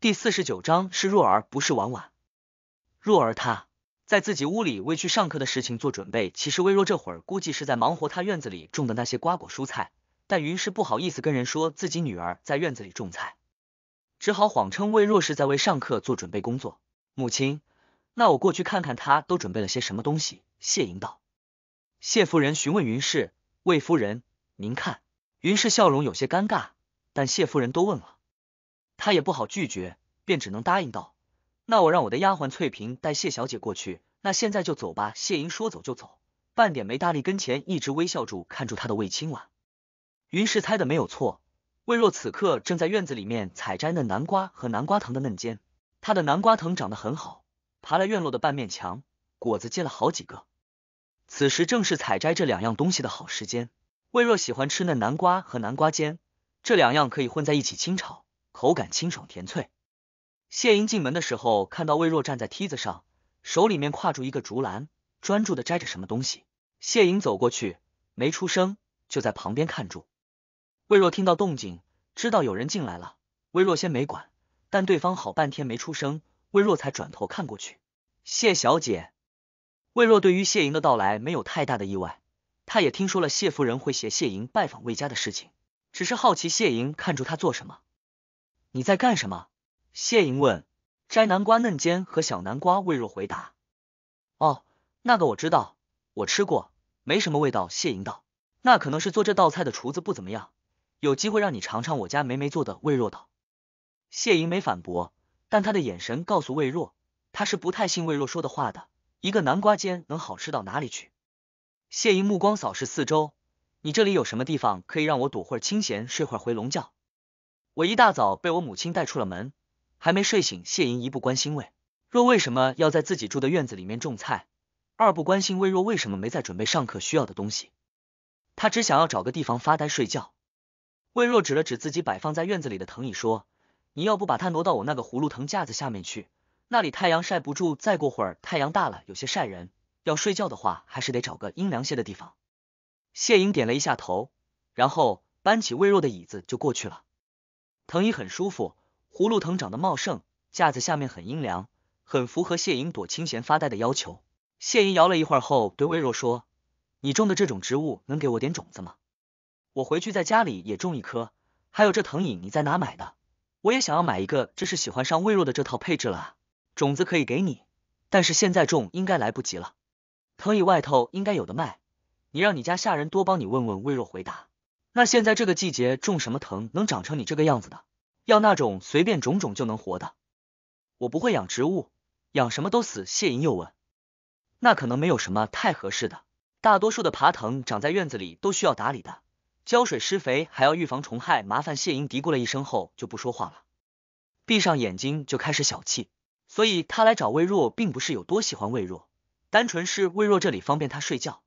第四十九章是若儿，不是婉婉。若儿她在自己屋里为去上课的事情做准备。其实魏若这会儿估计是在忙活她院子里种的那些瓜果蔬菜，但云氏不好意思跟人说自己女儿在院子里种菜，只好谎称魏若是在为上课做准备工作。母亲，那我过去看看她都准备了些什么东西。谢莹道。谢夫人询问云氏：“魏夫人，您看？”云氏笑容有些尴尬，但谢夫人都问了。他也不好拒绝，便只能答应道：“那我让我的丫鬟翠萍带谢小姐过去。那现在就走吧。”谢莹说走就走，半点没搭理跟前一直微笑住看住他的魏青婉。云氏猜的没有错，魏若此刻正在院子里面采摘嫩南瓜和南瓜藤的嫩尖。他的南瓜藤长得很好，爬了院落的半面墙，果子结了好几个。此时正是采摘这两样东西的好时间。魏若喜欢吃嫩南瓜和南瓜尖，这两样可以混在一起清炒。口感清爽甜脆。谢莹进门的时候，看到魏若站在梯子上，手里面挎住一个竹篮，专注的摘着什么东西。谢莹走过去，没出声，就在旁边看住。魏若听到动静，知道有人进来了。魏若先没管，但对方好半天没出声，魏若才转头看过去。谢小姐，魏若对于谢莹的到来没有太大的意外，他也听说了谢夫人会携谢莹拜访魏家的事情，只是好奇谢莹看住他做什么。你在干什么？谢莹问。摘南瓜嫩尖和小南瓜，魏若回答。哦，那个我知道，我吃过，没什么味道。谢莹道。那可能是做这道菜的厨子不怎么样。有机会让你尝尝我家梅梅做的。魏若道。谢莹没反驳，但他的眼神告诉魏若，他是不太信魏若说的话的。一个南瓜尖能好吃到哪里去？谢莹目光扫视四周，你这里有什么地方可以让我躲会儿清闲，睡会儿回笼觉？我一大早被我母亲带出了门，还没睡醒。谢莹一不关心魏若为什么要在自己住的院子里面种菜，二不关心魏若为什么没在准备上课需要的东西。他只想要找个地方发呆睡觉。魏若指了指自己摆放在院子里的藤椅，说：“你要不把它挪到我那个葫芦藤架子下面去？那里太阳晒不住，再过会儿太阳大了有些晒人。要睡觉的话，还是得找个阴凉些的地方。”谢莹点了一下头，然后搬起魏若的椅子就过去了。藤椅很舒服，葫芦藤长得茂盛，架子下面很阴凉，很符合谢莹躲清闲发呆的要求。谢莹摇了一会儿后，对魏若说：“你种的这种植物能给我点种子吗？我回去在家里也种一棵。还有这藤椅你在哪买的？我也想要买一个。这是喜欢上魏若的这套配置了种子可以给你，但是现在种应该来不及了。藤椅外头应该有的卖，你让你家下人多帮你问问魏若。”回答。那现在这个季节种什么藤能长成你这个样子的？要那种随便种种就能活的。我不会养植物，养什么都死。谢银又问，那可能没有什么太合适的，大多数的爬藤长在院子里都需要打理的，浇水、施肥，还要预防虫害，麻烦。谢银嘀咕了一声后就不说话了，闭上眼睛就开始小憩。所以他来找魏若并不是有多喜欢魏若，单纯是魏若这里方便他睡觉。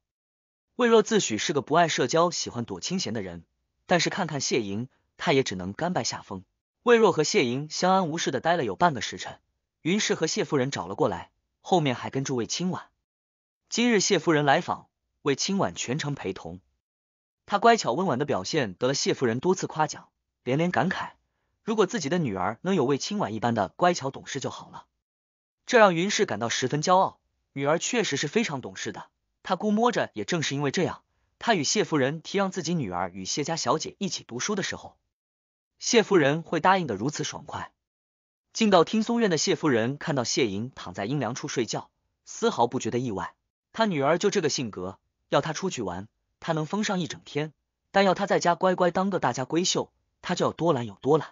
魏若自诩是个不爱社交、喜欢躲清闲的人，但是看看谢莹，他也只能甘拜下风。魏若和谢莹相安无事的待了有半个时辰，云氏和谢夫人找了过来，后面还跟住魏清婉。今日谢夫人来访，魏清婉全程陪同。她乖巧温婉的表现得了谢夫人多次夸奖，连连感慨，如果自己的女儿能有魏清婉一般的乖巧懂事就好了，这让云氏感到十分骄傲，女儿确实是非常懂事的。他估摸着，也正是因为这样，他与谢夫人提让自己女儿与谢家小姐一起读书的时候，谢夫人会答应的如此爽快。进到听松院的谢夫人看到谢莹躺在阴凉处睡觉，丝毫不觉得意外。她女儿就这个性格，要她出去玩，她能疯上一整天；但要她在家乖乖当个大家闺秀，她就要多懒有多懒。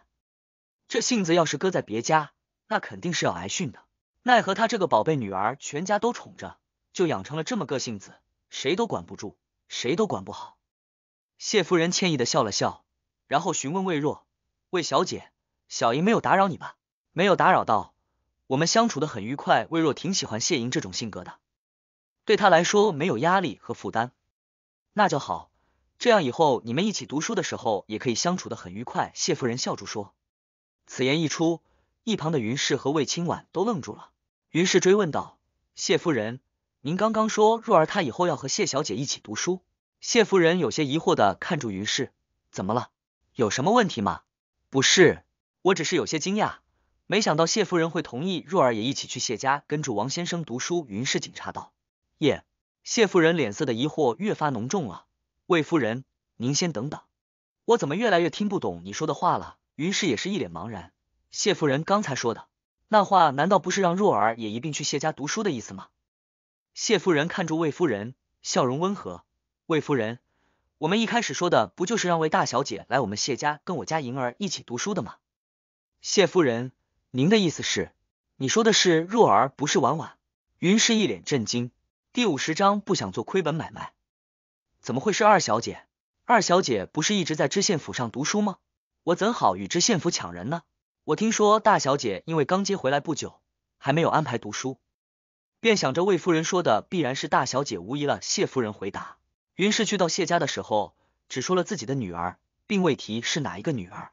这性子要是搁在别家，那肯定是要挨训的。奈何她这个宝贝女儿，全家都宠着。就养成了这么个性子，谁都管不住，谁都管不好。谢夫人歉意的笑了笑，然后询问魏若：“魏小姐，小莹没有打扰你吧？”“没有打扰到，我们相处的很愉快。”魏若挺喜欢谢莹这种性格的，对她来说没有压力和负担。那就好，这样以后你们一起读书的时候也可以相处的很愉快。”谢夫人笑住说。此言一出，一旁的云氏和魏清婉都愣住了。云氏追问道：“谢夫人？”您刚刚说若儿她以后要和谢小姐一起读书，谢夫人有些疑惑的看住云氏，怎么了？有什么问题吗？不是，我只是有些惊讶，没想到谢夫人会同意若儿也一起去谢家跟住王先生读书。云氏警察道。耶，谢夫人脸色的疑惑越发浓重了。魏夫人，您先等等，我怎么越来越听不懂你说的话了？云氏也是一脸茫然。谢夫人刚才说的那话，难道不是让若儿也一并去谢家读书的意思吗？谢夫人看住魏夫人，笑容温和。魏夫人，我们一开始说的不就是让魏大小姐来我们谢家，跟我家银儿一起读书的吗？谢夫人，您的意思是，你说的是若儿，不是婉婉？云氏一脸震惊。第五十章不想做亏本买卖，怎么会是二小姐？二小姐不是一直在知县府上读书吗？我怎好与知县府抢人呢？我听说大小姐因为刚接回来不久，还没有安排读书。便想着魏夫人说的必然是大小姐无疑了。谢夫人回答，云氏去到谢家的时候，只说了自己的女儿，并未提是哪一个女儿。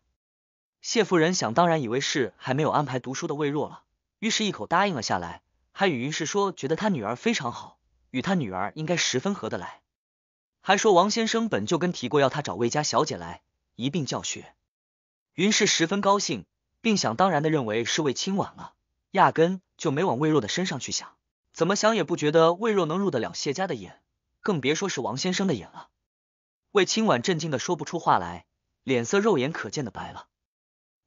谢夫人想当然以为是还没有安排读书的魏若了，于是一口答应了下来，还与云氏说觉得她女儿非常好，与她女儿应该十分合得来，还说王先生本就跟提过要他找魏家小姐来一并教学。云氏十分高兴，并想当然的认为是魏清婉了，压根就没往魏若的身上去想。怎么想也不觉得魏若能入得了谢家的眼，更别说是王先生的眼了。魏清婉震惊的说不出话来，脸色肉眼可见的白了。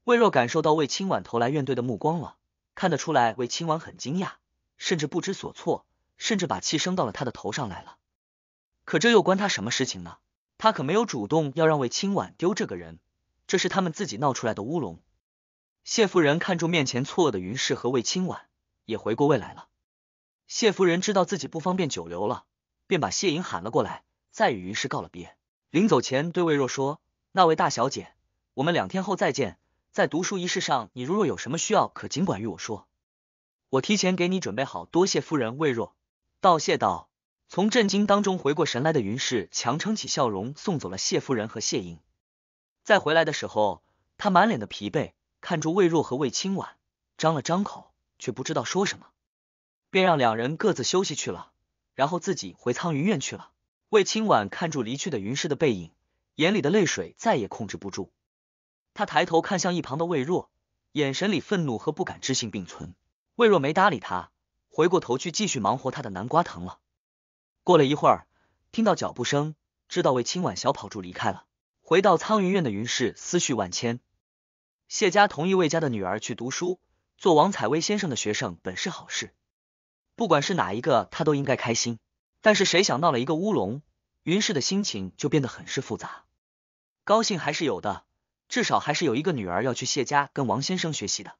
魏若感受到魏清婉投来怨怼的目光了，看得出来魏清婉很惊讶，甚至不知所措，甚至把气升到了他的头上来了。可这又关他什么事情呢？他可没有主动要让魏清婉丢这个人，这是他们自己闹出来的乌龙。谢夫人看住面前错愕的云氏和魏清婉，也回过味来了。谢夫人知道自己不方便久留了，便把谢莹喊了过来，再与云氏告了别。临走前，对魏若说：“那位大小姐，我们两天后再见。在读书仪式上，你如若有什么需要，可尽管与我说，我提前给你准备好。”多谢夫人，魏若道谢道。从震惊当中回过神来的云氏强撑起笑容，送走了谢夫人和谢颖。再回来的时候，他满脸的疲惫，看住魏若和魏清婉，张了张口，却不知道说什么。便让两人各自休息去了，然后自己回苍云院去了。魏清婉看住离去的云氏的背影，眼里的泪水再也控制不住。他抬头看向一旁的魏若，眼神里愤怒和不敢置信并存。魏若没搭理他，回过头去继续忙活他的南瓜藤了。过了一会儿，听到脚步声，知道魏清婉小跑住离开了。回到苍云院的云氏思绪万千。谢家同意魏家的女儿去读书，做王采薇先生的学生，本是好事。不管是哪一个，他都应该开心。但是谁想闹了一个乌龙，云氏的心情就变得很是复杂。高兴还是有的，至少还是有一个女儿要去谢家跟王先生学习的。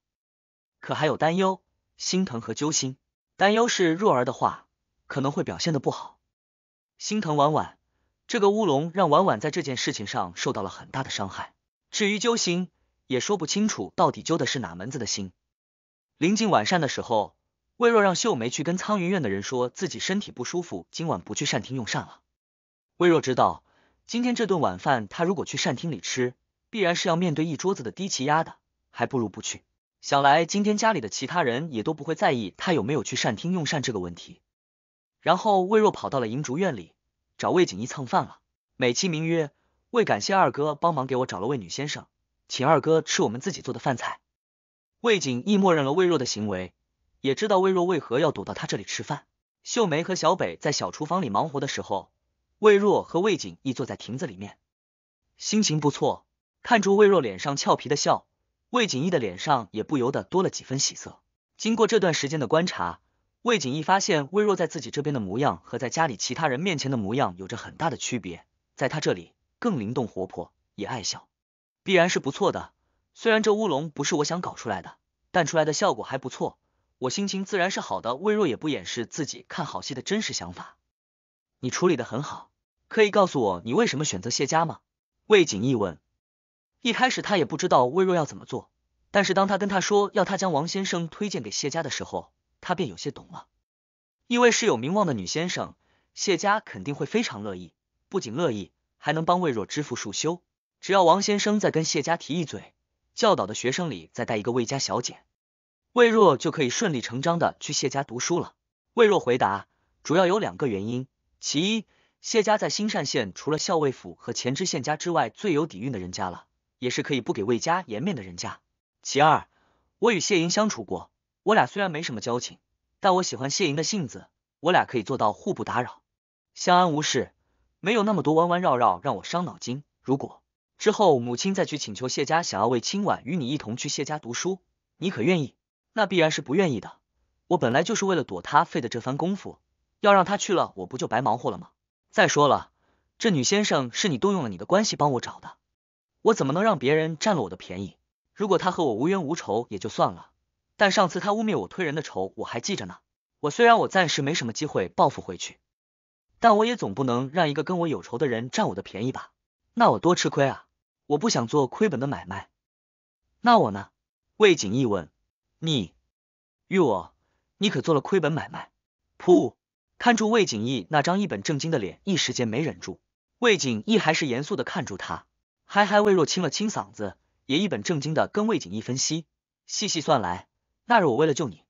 可还有担忧、心疼和揪心。担忧是若儿的话可能会表现的不好。心疼婉婉，这个乌龙让婉婉在这件事情上受到了很大的伤害。至于揪心，也说不清楚到底揪的是哪门子的心。临近晚膳的时候。魏若让秀梅去跟苍云院的人说自己身体不舒服，今晚不去膳厅用膳了。魏若知道今天这顿晚饭，她如果去膳厅里吃，必然是要面对一桌子的低气压的，还不如不去。想来今天家里的其他人也都不会在意她有没有去膳厅用膳这个问题。然后魏若跑到了银竹院里找魏景逸蹭饭了，美其名曰为感谢二哥帮忙给我找了位女先生，请二哥吃我们自己做的饭菜。魏景逸默认了魏若的行为。也知道魏若为何要躲到他这里吃饭。秀梅和小北在小厨房里忙活的时候，魏若和魏景逸坐在亭子里面，心情不错。看着魏若脸上俏皮的笑，魏景逸的脸上也不由得多了几分喜色。经过这段时间的观察，魏景逸发现魏若在自己这边的模样和在家里其他人面前的模样有着很大的区别，在他这里更灵动活泼，也爱笑，必然是不错的。虽然这乌龙不是我想搞出来的，但出来的效果还不错。我心情自然是好的，魏若也不掩饰自己看好戏的真实想法。你处理的很好，可以告诉我你为什么选择谢家吗？魏景逸问。一开始他也不知道魏若要怎么做，但是当他跟他说要他将王先生推荐给谢家的时候，他便有些懂了。一位是有名望的女先生，谢家肯定会非常乐意，不仅乐意，还能帮魏若支付束修。只要王先生再跟谢家提一嘴，教导的学生里再带一个魏家小姐。魏若就可以顺理成章的去谢家读书了。魏若回答，主要有两个原因。其一，谢家在新善县除了校尉府和前知县家之外，最有底蕴的人家了，也是可以不给魏家颜面的人家。其二，我与谢莹相处过，我俩虽然没什么交情，但我喜欢谢莹的性子，我俩可以做到互不打扰，相安无事，没有那么多弯弯绕绕让我伤脑筋。如果之后母亲再去请求谢家，想要为清婉与你一同去谢家读书，你可愿意？那必然是不愿意的。我本来就是为了躲他费的这番功夫，要让他去了，我不就白忙活了吗？再说了，这女先生是你动用了你的关系帮我找的，我怎么能让别人占了我的便宜？如果他和我无冤无仇也就算了，但上次他污蔑我推人的仇我还记着呢。我虽然我暂时没什么机会报复回去，但我也总不能让一个跟我有仇的人占我的便宜吧？那我多吃亏啊！我不想做亏本的买卖。那我呢？魏景逸问。你，玉我，你可做了亏本买卖。噗！看住魏景逸那张一本正经的脸，一时间没忍住。魏景逸还是严肃的看住他。嗨嗨，魏若清了清嗓子，也一本正经的跟魏景逸分析：细细算来，那日我为了救你，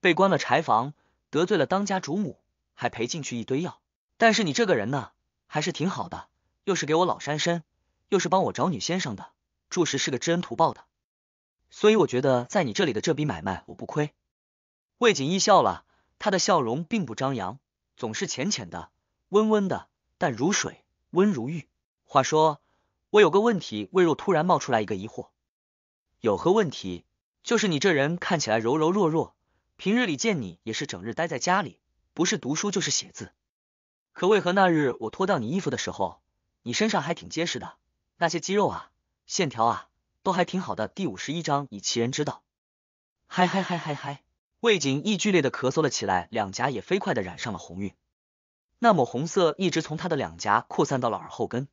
被关了柴房，得罪了当家主母，还赔进去一堆药。但是你这个人呢，还是挺好的，又是给我老山参，又是帮我找女先生的，着实是个知恩图报的。所以我觉得在你这里的这笔买卖我不亏。魏锦义笑了，他的笑容并不张扬，总是浅浅的、温温的，但如水，温如玉。话说，我有个问题。魏若突然冒出来一个疑惑：有何问题？就是你这人看起来柔柔弱弱，平日里见你也是整日待在家里，不是读书就是写字，可为何那日我脱掉你衣服的时候，你身上还挺结实的？那些肌肉啊，线条啊。都还挺好的。第五十一章，以其人之道，嗨嗨嗨嗨嗨！魏景逸剧烈的咳嗽了起来，两颊也飞快的染上了红晕，那抹红色一直从他的两颊扩散到了耳后根。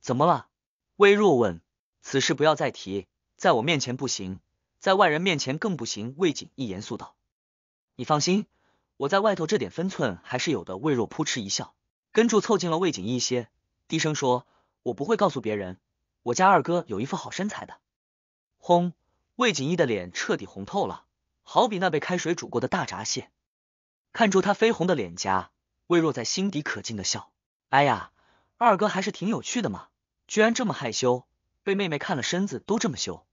怎么了？魏若问。此事不要再提，在我面前不行，在外人面前更不行。魏景逸严肃道。你放心，我在外头这点分寸还是有的。魏若扑哧一笑，跟住凑近了魏景逸一些，低声说：“我不会告诉别人，我家二哥有一副好身材的。”轰！魏锦义的脸彻底红透了，好比那被开水煮过的大闸蟹。看着他绯红的脸颊，魏若在心底可劲的笑。哎呀，二哥还是挺有趣的嘛，居然这么害羞，被妹妹看了身子都这么羞。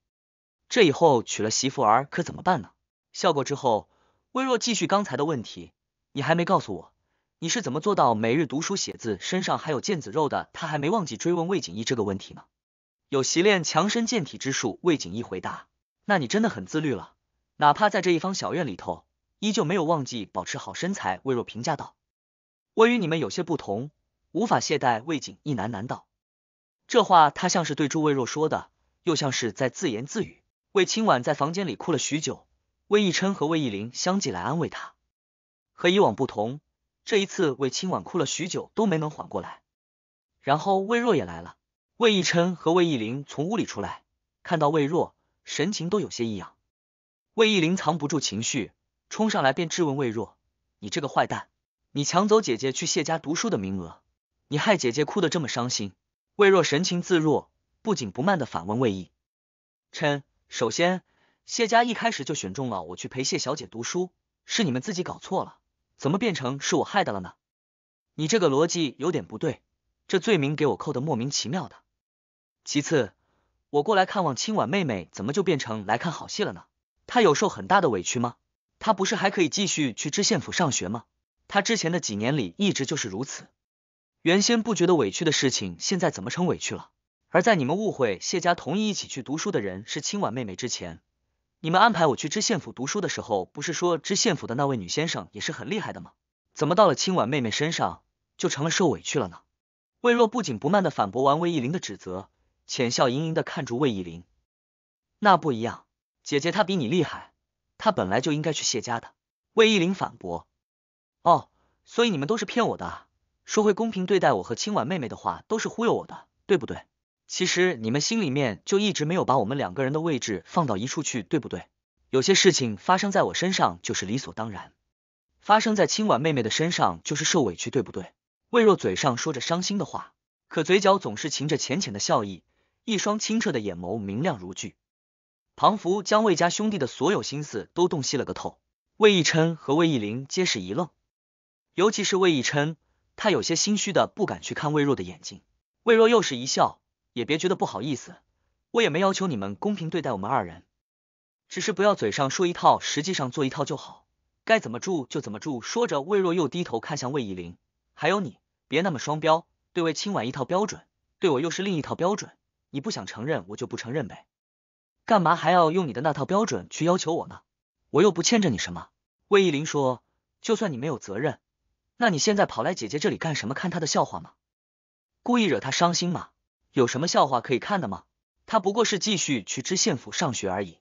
这以后娶了媳妇儿可怎么办呢？笑过之后，魏若继续刚才的问题，你还没告诉我，你是怎么做到每日读书写字，身上还有腱子肉的？他还没忘记追问魏锦义这个问题呢。有习练强身健体之术，魏景逸回答。那你真的很自律了，哪怕在这一方小院里头，依旧没有忘记保持好身材。魏若评价道。我与你们有些不同，无法懈怠。魏景逸喃喃道。这话他像是对诸位若说的，又像是在自言自语。魏清婉在房间里哭了许久，魏逸琛和魏逸林相继来安慰他。和以往不同，这一次魏清婉哭了许久都没能缓过来。然后魏若也来了。魏义琛和魏义林从屋里出来，看到魏若，神情都有些异样。魏义林藏不住情绪，冲上来便质问魏若：“你这个坏蛋，你抢走姐姐去谢家读书的名额，你害姐姐哭得这么伤心。”魏若神情自若，不紧不慢的反问魏义琛：“首先，谢家一开始就选中了我去陪谢小姐读书，是你们自己搞错了，怎么变成是我害的了呢？你这个逻辑有点不对，这罪名给我扣的莫名其妙的。”其次，我过来看望清婉妹妹，怎么就变成来看好戏了呢？她有受很大的委屈吗？她不是还可以继续去知县府上学吗？她之前的几年里一直就是如此，原先不觉得委屈的事情，现在怎么成委屈了？而在你们误会谢家同意一起去读书的人是清婉妹妹之前，你们安排我去知县府读书的时候，不是说知县府的那位女先生也是很厉害的吗？怎么到了清婉妹妹身上就成了受委屈了呢？魏若不紧不慢的反驳完魏一林的指责。浅笑盈盈的看住魏依林，那不一样，姐姐她比你厉害，她本来就应该去谢家的。魏依林反驳，哦，所以你们都是骗我的，说会公平对待我和清婉妹妹的话都是忽悠我的，对不对？其实你们心里面就一直没有把我们两个人的位置放到一处去，对不对？有些事情发生在我身上就是理所当然，发生在清婉妹妹的身上就是受委屈，对不对？魏若嘴上说着伤心的话，可嘴角总是噙着浅浅的笑意。一双清澈的眼眸明亮如炬，庞福将魏家兄弟的所有心思都洞悉了个透。魏逸琛和魏逸林皆是一愣，尤其是魏逸琛，他有些心虚的不敢去看魏若的眼睛。魏若又是一笑，也别觉得不好意思，我也没要求你们公平对待我们二人，只是不要嘴上说一套，实际上做一套就好，该怎么住就怎么住。说着，魏若又低头看向魏逸林，还有你，别那么双标，对魏清婉一套标准，对我又是另一套标准。你不想承认，我就不承认呗，干嘛还要用你的那套标准去要求我呢？我又不欠着你什么。魏一林说，就算你没有责任，那你现在跑来姐姐这里干什么？看她的笑话吗？故意惹她伤心吗？有什么笑话可以看的吗？她不过是继续去知县府上学而已。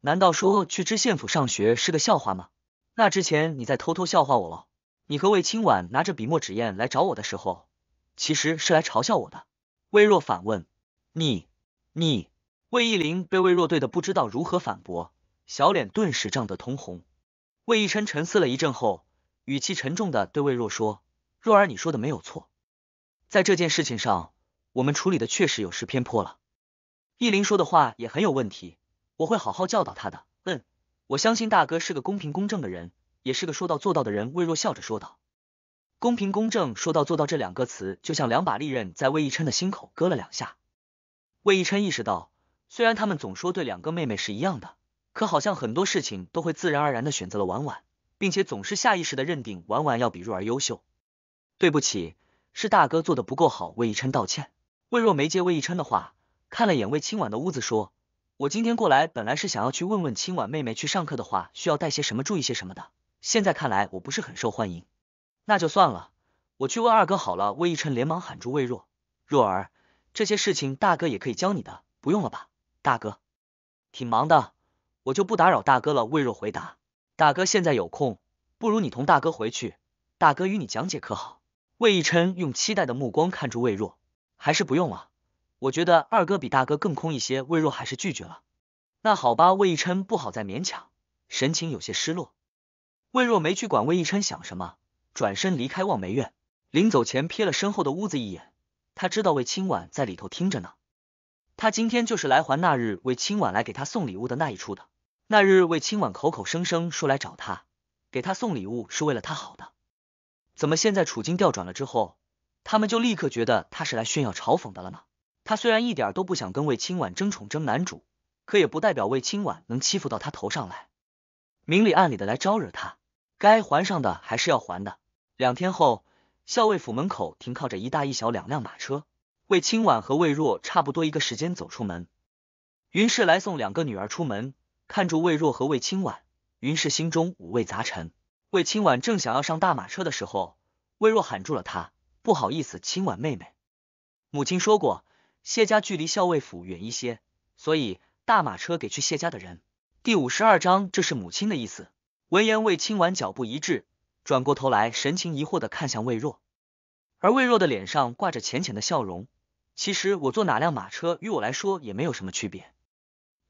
难道说去知县府上学是个笑话吗？那之前你在偷偷笑话我了。你和魏清婉拿着笔墨纸砚来找我的时候，其实是来嘲笑我的。微若反问。你你，魏义林被魏若怼的不知道如何反驳，小脸顿时涨得通红。魏义琛沉思了一阵后，语气沉重的对魏若说：“若儿，你说的没有错，在这件事情上，我们处理的确实有失偏颇了。义林说的话也很有问题，我会好好教导他的。”“嗯，我相信大哥是个公平公正的人，也是个说到做到的人。”魏若笑着说道。公平公正，说到做到这两个词，就像两把利刃在魏义琛的心口割了两下。魏一琛意识到，虽然他们总说对两个妹妹是一样的，可好像很多事情都会自然而然的选择了婉婉，并且总是下意识的认定婉婉要比若儿优秀。对不起，是大哥做的不够好，魏一琛道歉。魏若没接魏一琛的话，看了眼魏清婉的屋子，说：“我今天过来，本来是想要去问问清婉妹妹去上课的话，需要带些什么，注意些什么的。现在看来，我不是很受欢迎，那就算了，我去问二哥好了。”魏一琛连忙喊住魏若，若儿。这些事情大哥也可以教你的，不用了吧，大哥？挺忙的，我就不打扰大哥了。魏若回答，大哥现在有空，不如你同大哥回去，大哥与你讲解可好？魏逸琛用期待的目光看住魏若，还是不用了，我觉得二哥比大哥更空一些。魏若还是拒绝了，那好吧，魏逸琛不好再勉强，神情有些失落。魏若没去管魏逸琛想什么，转身离开望梅院，临走前瞥了身后的屋子一眼。他知道魏清婉在里头听着呢，他今天就是来还那日魏清婉来给他送礼物的那一处的。那日魏清婉口口声声说来找他，给他送礼物是为了他好的，怎么现在处境调转了之后，他们就立刻觉得他是来炫耀嘲讽的了呢？他虽然一点都不想跟魏清婉争宠争男主，可也不代表魏清婉能欺负到他头上来，明里暗里的来招惹他，该还上的还是要还的。两天后。校尉府门口停靠着一大一小两辆马车，魏清婉和魏若差不多一个时间走出门。云氏来送两个女儿出门，看住魏若和魏清婉，云氏心中五味杂陈。魏清婉正想要上大马车的时候，魏若喊住了她，不好意思：“清婉妹妹，母亲说过，谢家距离校尉府远一些，所以大马车给去谢家的人。”第五十二章，这是母亲的意思。闻言，魏清婉脚步一滞。转过头来，神情疑惑的看向魏若，而魏若的脸上挂着浅浅的笑容。其实我坐哪辆马车，与我来说也没有什么区别。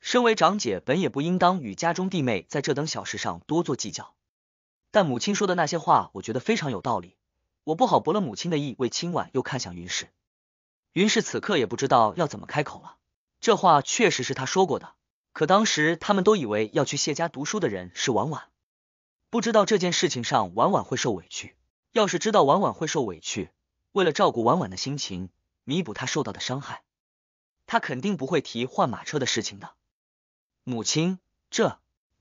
身为长姐，本也不应当与家中弟妹在这等小事上多做计较。但母亲说的那些话，我觉得非常有道理，我不好驳了母亲的意。魏清婉又看向云氏，云氏此刻也不知道要怎么开口了。这话确实是他说过的，可当时他们都以为要去谢家读书的人是婉婉。不知道这件事情上婉婉会受委屈，要是知道婉婉会受委屈，为了照顾婉婉的心情，弥补她受到的伤害，他肯定不会提换马车的事情的。母亲，这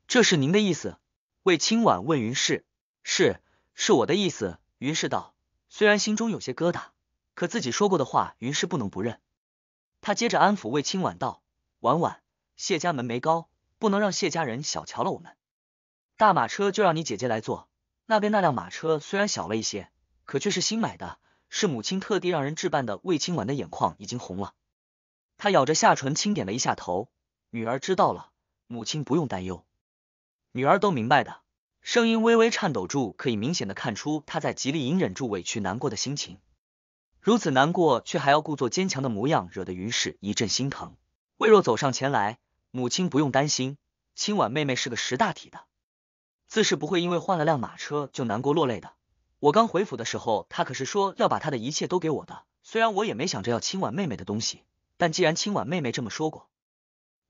这是您的意思？魏清婉问云氏，是，是我的意思。云氏道，虽然心中有些疙瘩，可自己说过的话，云氏不能不认。他接着安抚魏清婉道，婉婉，谢家门楣高，不能让谢家人小瞧了我们。大马车就让你姐姐来坐，那边那辆马车虽然小了一些，可却是新买的，是母亲特地让人置办的。魏清婉的眼眶已经红了，她咬着下唇，轻点了一下头。女儿知道了，母亲不用担忧，女儿都明白的。声音微微颤抖住，可以明显的看出她在极力隐忍住委屈难过的心情，如此难过却还要故作坚强的模样，惹得云氏一阵心疼。魏若走上前来，母亲不用担心，清婉妹妹是个识大体的。自是不会因为换了辆马车就难过落泪的。我刚回府的时候，他可是说要把他的一切都给我的。虽然我也没想着要亲婉妹妹的东西，但既然亲婉妹妹这么说过，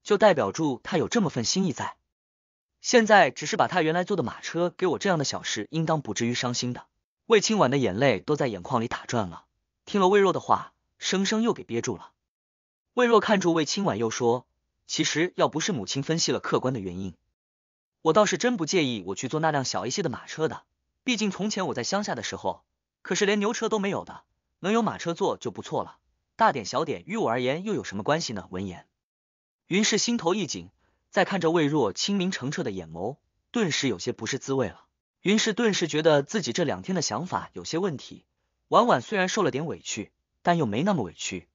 就代表住他有这么份心意在。现在只是把他原来坐的马车给我，这样的小事应当不至于伤心的。魏清婉的眼泪都在眼眶里打转了，听了魏若的话，生生又给憋住了。魏若看住魏清婉又说，其实要不是母亲分析了客观的原因。我倒是真不介意，我去坐那辆小一些的马车的。毕竟从前我在乡下的时候，可是连牛车都没有的，能有马车坐就不错了。大点小点，于我而言又有什么关系呢？闻言，云氏心头一紧，再看着魏若清明澄澈的眼眸，顿时有些不是滋味了。云氏顿时觉得自己这两天的想法有些问题。婉婉虽然受了点委屈，但又没那么委屈。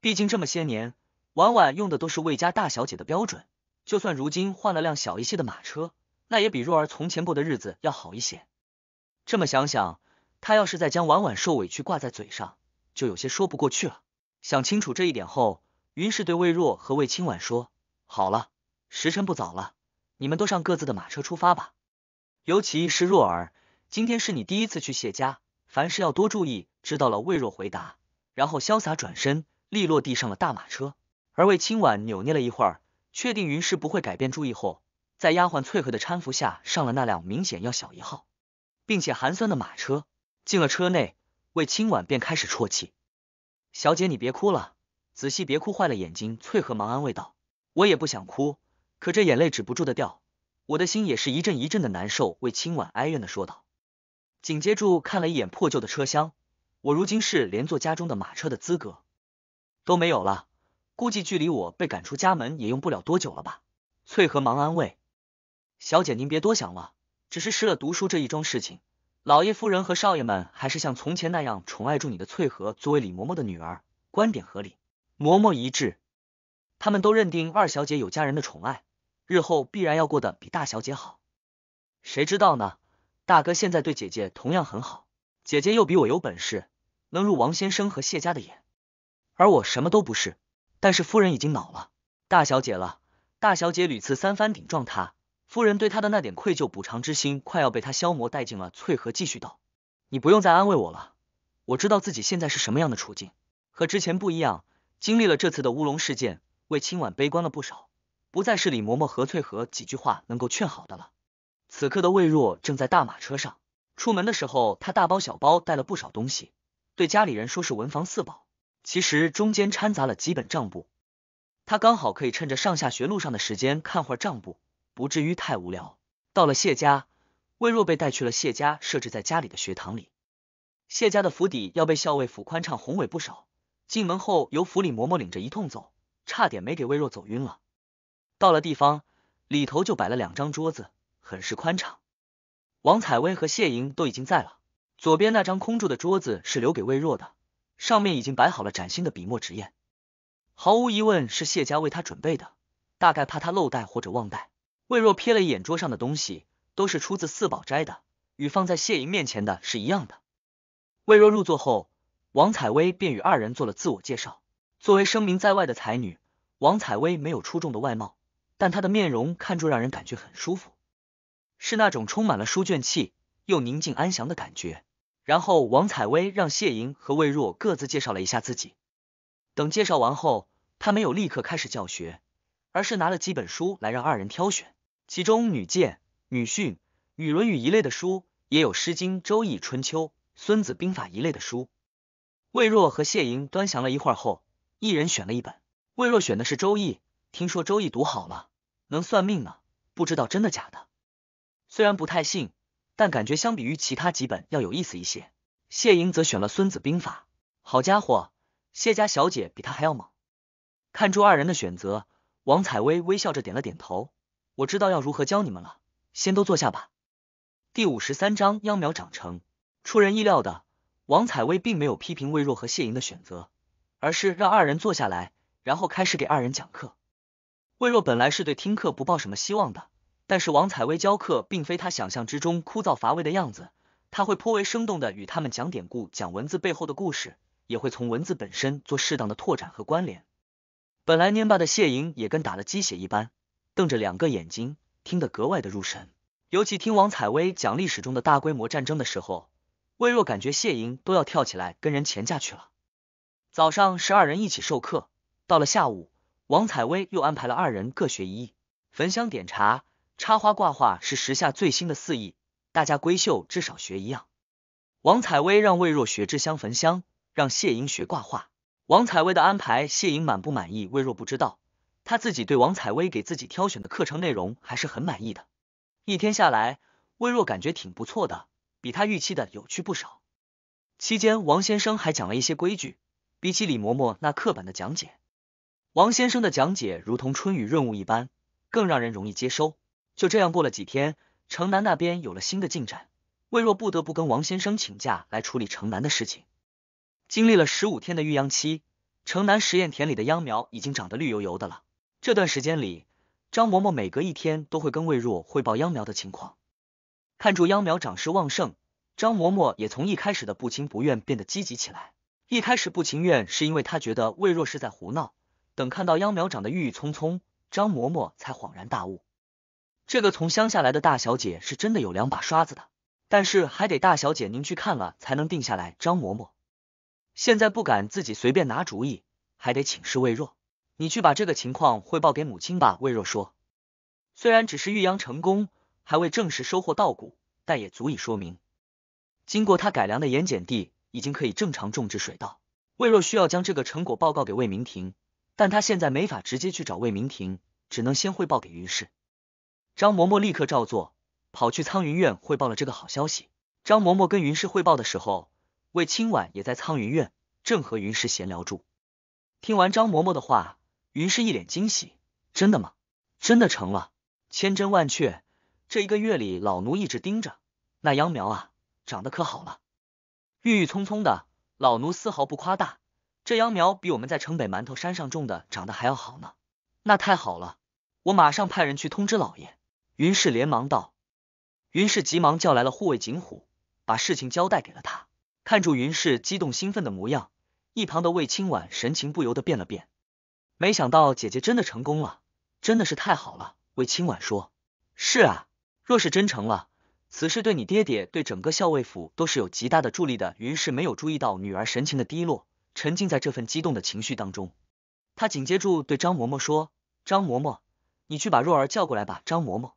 毕竟这么些年，婉婉用的都是魏家大小姐的标准。就算如今换了辆小一些的马车，那也比若儿从前过的日子要好一些。这么想想，他要是再将婉婉受委屈挂在嘴上，就有些说不过去了。想清楚这一点后，云氏对魏若和魏清婉说：“好了，时辰不早了，你们都上各自的马车出发吧。尤其是若儿，今天是你第一次去谢家，凡事要多注意。”知道了，魏若回答，然后潇洒转身，利落地上了大马车。而魏清婉扭捏了一会儿。确定云氏不会改变主意后，在丫鬟翠荷的搀扶下上了那辆明显要小一号，并且寒酸的马车。进了车内，魏清婉便开始啜泣。小姐，你别哭了，仔细别哭坏了眼睛。翠荷忙安慰道。我也不想哭，可这眼泪止不住的掉，我的心也是一阵一阵的难受。魏清婉哀怨的说道。紧接着看了一眼破旧的车厢，我如今是连坐家中的马车的资格都没有了。估计距离我被赶出家门也用不了多久了吧？翠和忙安慰：“小姐您别多想了，只是失了读书这一桩事情。老爷、夫人和少爷们还是像从前那样宠爱住你的。”翠和作为李嬷嬷的女儿，观点合理，嬷嬷一致，他们都认定二小姐有家人的宠爱，日后必然要过得比大小姐好。谁知道呢？大哥现在对姐姐同样很好，姐姐又比我有本事，能入王先生和谢家的眼，而我什么都不是。但是夫人已经恼了，大小姐了，大小姐屡次三番顶撞她，夫人对她的那点愧疚补偿之心快要被她消磨殆尽了。翠荷继续道：“你不用再安慰我了，我知道自己现在是什么样的处境，和之前不一样。经历了这次的乌龙事件，魏清婉悲观了不少，不再是李嬷嬷和翠荷几句话能够劝好的了。”此刻的魏若正在大马车上，出门的时候她大包小包带了不少东西，对家里人说是文房四宝。其实中间掺杂了几本账簿，他刚好可以趁着上下学路上的时间看会账簿，不至于太无聊。到了谢家，魏若被带去了谢家设置在家里的学堂里。谢家的府邸要被校尉府宽敞宏伟不少，进门后由府里嬷嬷领着一通走，差点没给魏若走晕了。到了地方，里头就摆了两张桌子，很是宽敞。王采薇和谢莹都已经在了，左边那张空住的桌子是留给魏若的。上面已经摆好了崭新的笔墨纸砚，毫无疑问是谢家为他准备的，大概怕他漏带或者忘带。魏若瞥了一眼桌上的东西，都是出自四宝斋的，与放在谢莹面前的是一样的。魏若入座后，王采薇便与二人做了自我介绍。作为声名在外的才女，王采薇没有出众的外貌，但她的面容看着让人感觉很舒服，是那种充满了书卷气又宁静安详的感觉。然后王采薇让谢莹和魏若各自介绍了一下自己，等介绍完后，她没有立刻开始教学，而是拿了几本书来让二人挑选，其中《女诫》《女训》《女论语》一类的书，也有《诗经》《周易》《春秋》《孙子兵法》一类的书。魏若和谢莹端详了一会儿后，一人选了一本，魏若选的是《周易》，听说《周易》读好了能算命呢，不知道真的假的，虽然不太信。但感觉相比于其他几本要有意思一些。谢莹则选了《孙子兵法》，好家伙，谢家小姐比她还要猛。看住二人的选择，王采薇微笑着点了点头。我知道要如何教你们了，先都坐下吧。第五十三章秧苗长成。出人意料的，王采薇并没有批评魏若和谢莹的选择，而是让二人坐下来，然后开始给二人讲课。魏若本来是对听课不抱什么希望的。但是王采薇教课并非他想象之中枯燥乏味的样子，他会颇为生动的与他们讲典故、讲文字背后的故事，也会从文字本身做适当的拓展和关联。本来蔫巴的谢莹也跟打了鸡血一般，瞪着两个眼睛，听得格外的入神。尤其听王采薇讲历史中的大规模战争的时候，魏若感觉谢莹都要跳起来跟人前架去了。早上是二人一起授课，到了下午，王采薇又安排了二人各学一艺，焚香点茶。插花挂画是时下最新的四艺，大家闺秀至少学一样。王采薇让魏若学制香焚香，让谢莹学挂画。王采薇的安排，谢莹满不满意，魏若不知道。他自己对王采薇给自己挑选的课程内容还是很满意的。一天下来，魏若感觉挺不错的，比他预期的有趣不少。期间，王先生还讲了一些规矩，比起李嬷嬷那刻板的讲解，王先生的讲解如同春雨润物一般，更让人容易接收。就这样过了几天，城南那边有了新的进展，魏若不得不跟王先生请假来处理城南的事情。经历了十五天的育秧期，城南实验田里的秧苗已经长得绿油油的了。这段时间里，张嬷嬷每隔一天都会跟魏若汇报秧苗的情况。看住秧苗长势旺盛，张嬷嬷也从一开始的不情不愿变得积极起来。一开始不情愿是因为他觉得魏若是在胡闹，等看到秧苗长得郁郁葱葱，张嬷嬷才恍然大悟。这个从乡下来的大小姐是真的有两把刷子的，但是还得大小姐您去看了才能定下来。张嬷嬷现在不敢自己随便拿主意，还得请示魏若。你去把这个情况汇报给母亲吧。魏若说，虽然只是育秧成功，还未正式收获稻谷，但也足以说明，经过他改良的盐碱地已经可以正常种植水稻。魏若需要将这个成果报告给魏明婷，但他现在没法直接去找魏明婷，只能先汇报给于氏。张嬷嬷立刻照做，跑去苍云院汇报了这个好消息。张嬷嬷跟云氏汇报的时候，魏清婉也在苍云院，正和云氏闲聊住。听完张嬷嬷的话，云氏一脸惊喜：“真的吗？真的成了？千真万确！这一个月里，老奴一直盯着那秧苗啊，长得可好了，郁郁葱葱的。老奴丝毫不夸大，这秧苗比我们在城北馒头山上种的长得还要好呢。那太好了，我马上派人去通知老爷。”云氏连忙道：“云氏急忙叫来了护卫景虎，把事情交代给了他。看住云氏激动兴奋的模样，一旁的魏清婉神情不由得变了变。没想到姐姐真的成功了，真的是太好了。”魏清婉说：“是啊，若是真成了，此事对你爹爹、对整个校尉府都是有极大的助力的。”云氏没有注意到女儿神情的低落，沉浸在这份激动的情绪当中。他紧接着对张嬷嬷说：“张嬷嬷，你去把若儿叫过来吧。”张嬷嬷。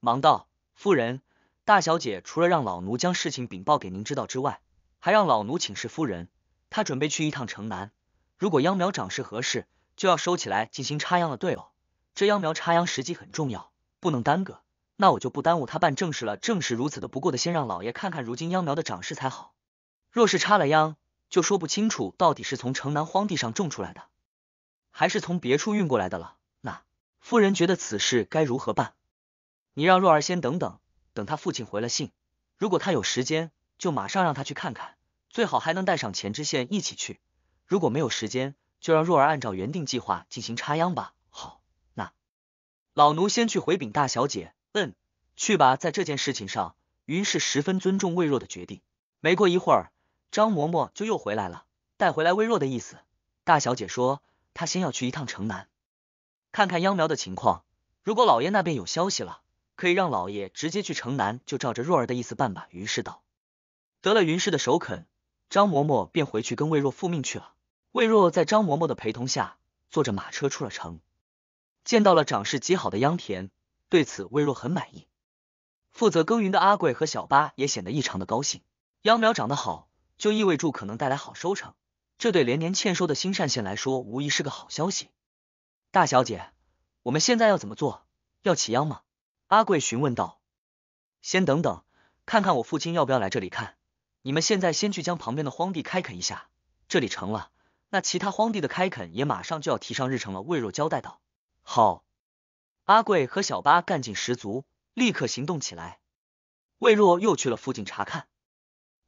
忙道：“夫人，大小姐除了让老奴将事情禀报给您知道之外，还让老奴请示夫人，她准备去一趟城南。如果秧苗长势合适，就要收起来进行插秧了。对哦，这秧苗插秧时机很重要，不能耽搁。那我就不耽误他办正事了。正是如此的，不过得先让老爷看看如今秧苗的长势才好。若是插了秧，就说不清楚到底是从城南荒地上种出来的，还是从别处运过来的了。那夫人觉得此事该如何办？”你让若儿先等等，等他父亲回了信。如果他有时间，就马上让他去看看，最好还能带上钱知县一起去。如果没有时间，就让若儿按照原定计划进行插秧吧。好，那老奴先去回禀大小姐。嗯，去吧。在这件事情上，云氏十分尊重魏若的决定。没过一会儿，张嬷嬷就又回来了，带回来魏若的意思。大小姐说，她先要去一趟城南，看看秧苗的情况。如果老爷那边有消息了。可以让老爷直接去城南，就照着若儿的意思办吧。于是道，得了云氏的首肯，张嬷嬷便回去跟魏若复命去了。魏若在张嬷嬷的陪同下，坐着马车出了城，见到了长势极好的秧田，对此魏若很满意。负责耕耘的阿贵和小八也显得异常的高兴，秧苗长得好，就意味着可能带来好收成，这对连年欠收的新善县来说，无疑是个好消息。大小姐，我们现在要怎么做？要起秧吗？阿贵询问道：“先等等，看看我父亲要不要来这里看。你们现在先去将旁边的荒地开垦一下，这里成了，那其他荒地的开垦也马上就要提上日程了。”魏若交代道：“好。”阿贵和小八干劲十足，立刻行动起来。魏若又去了附近查看。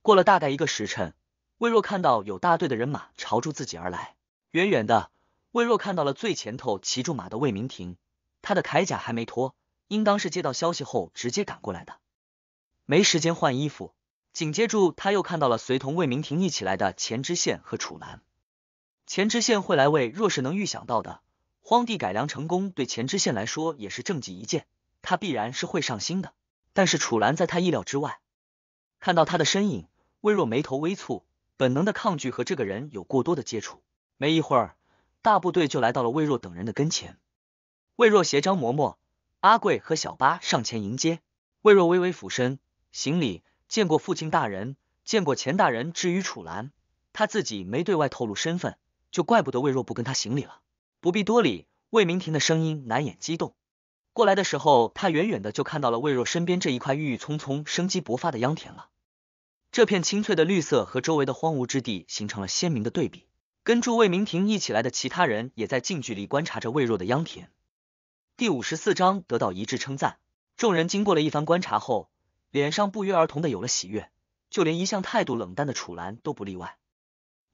过了大概一个时辰，魏若看到有大队的人马朝住自己而来。远远的，魏若看到了最前头骑住马的魏明亭，他的铠甲还没脱。应当是接到消息后直接赶过来的，没时间换衣服。紧接住，他又看到了随同魏明婷一起来的钱知县和楚兰。钱知县会来魏若，是能预想到的。荒地改良成功，对钱知县来说也是政绩一件，他必然是会上心的。但是楚兰在他意料之外，看到他的身影，魏若眉头微蹙，本能的抗拒和这个人有过多的接触。没一会儿，大部队就来到了魏若等人的跟前，魏若携张嬷嬷。阿贵和小八上前迎接，魏若微微俯身行礼，见过父亲大人，见过钱大人。至于楚兰，他自己没对外透露身份，就怪不得魏若不跟他行礼了。不必多礼。魏明婷的声音难掩激动。过来的时候，他远远的就看到了魏若身边这一块郁郁葱葱、生机勃发的秧田了。这片青翠的绿色和周围的荒芜之地形成了鲜明的对比。跟住魏明婷一起来的其他人也在近距离观察着魏若的秧田。第五十四章得到一致称赞。众人经过了一番观察后，脸上不约而同的有了喜悦，就连一向态度冷淡的楚兰都不例外。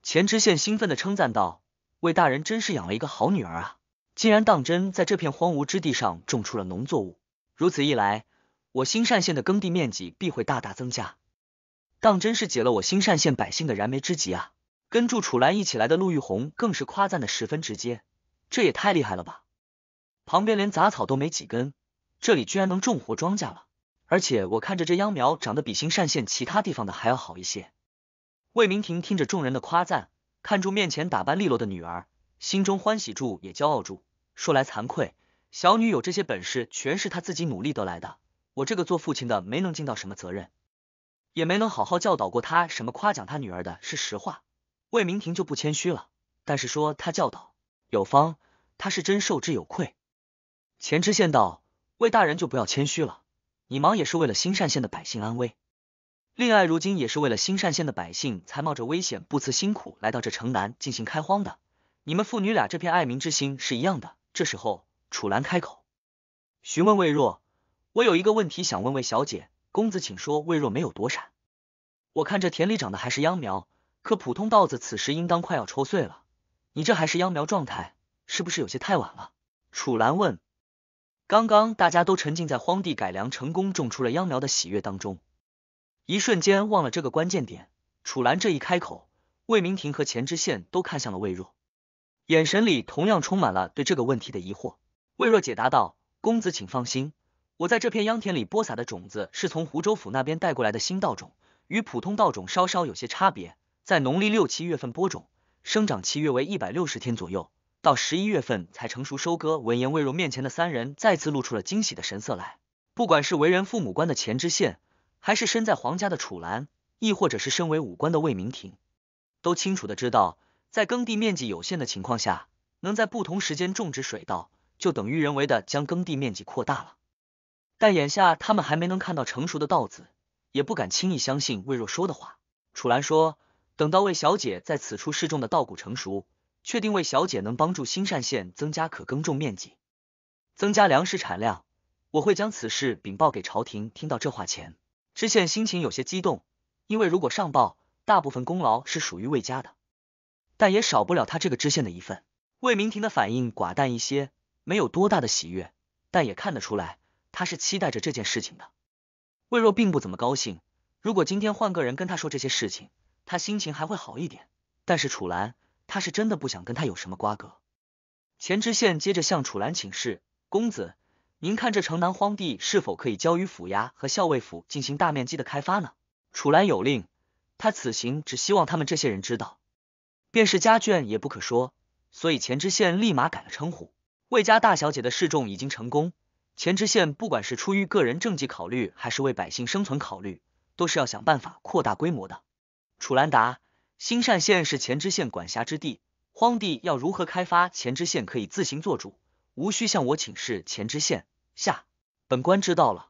钱知县兴奋的称赞道：“魏大人真是养了一个好女儿啊！竟然当真在这片荒芜之地上种出了农作物，如此一来，我新善县的耕地面积必会大大增加，当真是解了我新善县百姓的燃眉之急啊！”跟住楚兰一起来的陆玉红更是夸赞的十分直接：“这也太厉害了吧！”旁边连杂草都没几根，这里居然能种活庄稼了。而且我看着这秧苗长得比新善县其他地方的还要好一些。魏明婷听着众人的夸赞，看住面前打扮利落的女儿，心中欢喜住也骄傲住。说来惭愧，小女有这些本事，全是他自己努力得来的。我这个做父亲的没能尽到什么责任，也没能好好教导过他。什么夸奖他女儿的是实话，魏明婷就不谦虚了，但是说他教导有方，他是真受之有愧。前知县道：“魏大人就不要谦虚了，你忙也是为了新善县的百姓安危。令爱如今也是为了新善县的百姓，才冒着危险不辞辛苦来到这城南进行开荒的。你们父女俩这片爱民之心是一样的。”这时候，楚兰开口询问魏若：“我有一个问题想问魏小姐，公子，请说。”魏若没有躲闪，我看这田里长的还是秧苗，可普通稻子此时应当快要抽穗了。你这还是秧苗状态，是不是有些太晚了？”楚兰问。刚刚大家都沉浸在荒地改良成功种出了秧苗的喜悦当中，一瞬间忘了这个关键点。楚兰这一开口，魏明婷和钱知县都看向了魏若，眼神里同样充满了对这个问题的疑惑。魏若解答道：“公子请放心，我在这片秧田里播撒的种子是从湖州府那边带过来的新稻种，与普通稻种稍稍有些差别。在农历六七月份播种，生长期约为一百六十天左右。”到十一月份才成熟收割。闻言，魏若面前的三人再次露出了惊喜的神色来。不管是为人父母官的钱知县，还是身在皇家的楚兰，亦或者是身为武官的魏明庭，都清楚的知道，在耕地面积有限的情况下，能在不同时间种植水稻，就等于人为的将耕地面积扩大了。但眼下他们还没能看到成熟的稻子，也不敢轻易相信魏若说的话。楚兰说：“等到魏小姐在此处试种的稻谷成熟。”确定魏小姐能帮助新善县增加可耕种面积，增加粮食产量。我会将此事禀报给朝廷。听到这话前，知县心情有些激动，因为如果上报，大部分功劳是属于魏家的，但也少不了他这个知县的一份。魏明庭的反应寡淡一些，没有多大的喜悦，但也看得出来他是期待着这件事情的。魏若并不怎么高兴，如果今天换个人跟他说这些事情，他心情还会好一点。但是楚兰。他是真的不想跟他有什么瓜葛。钱知县接着向楚兰请示：“公子，您看这城南荒地是否可以交于府衙和校尉府进行大面积的开发呢？”楚兰有令，他此行只希望他们这些人知道，便是家眷也不可说。所以钱知县立马改了称呼。魏家大小姐的示众已经成功，钱知县不管是出于个人政绩考虑，还是为百姓生存考虑，都是要想办法扩大规模的。楚兰答。新善县是前知县管辖之地，荒地要如何开发，前知县可以自行做主，无需向我请示。前知县下，本官知道了。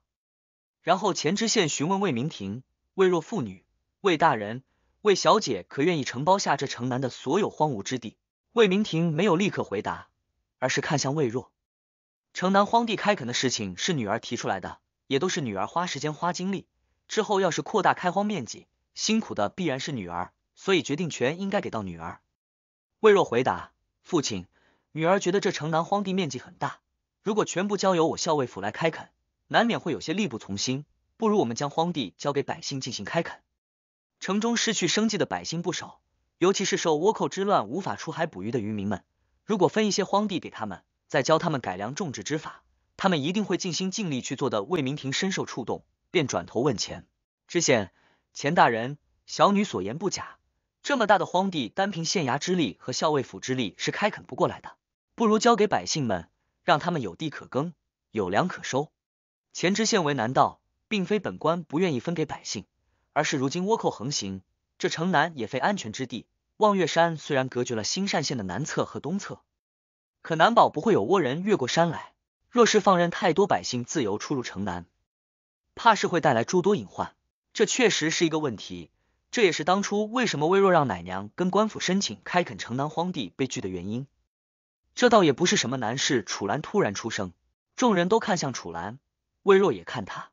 然后前知县询问魏明亭、魏若妇女，魏大人，魏小姐可愿意承包下这城南的所有荒芜之地？”魏明亭没有立刻回答，而是看向魏若。城南荒地开垦的事情是女儿提出来的，也都是女儿花时间花精力。之后要是扩大开荒面积，辛苦的必然是女儿。所以决定权应该给到女儿。魏若回答父亲：“女儿觉得这城南荒地面积很大，如果全部交由我校尉府来开垦，难免会有些力不从心。不如我们将荒地交给百姓进行开垦。城中失去生计的百姓不少，尤其是受倭寇之乱无法出海捕鱼的渔民们。如果分一些荒地给他们，再教他们改良种植之法，他们一定会尽心尽力去做。”的魏明庭深受触动，便转头问钱知县：“钱大人，小女所言不假。”这么大的荒地，单凭县衙之力和校尉府之力是开垦不过来的，不如交给百姓们，让他们有地可耕，有粮可收。前知县为难道，并非本官不愿意分给百姓，而是如今倭寇横行，这城南也非安全之地。望月山虽然隔绝了新善县的南侧和东侧，可难保不会有倭人越过山来。若是放任太多百姓自由出入城南，怕是会带来诸多隐患。这确实是一个问题。这也是当初为什么魏若让奶娘跟官府申请开垦城南荒地被拒的原因。这倒也不是什么难事。楚兰突然出声，众人都看向楚兰，魏若也看他。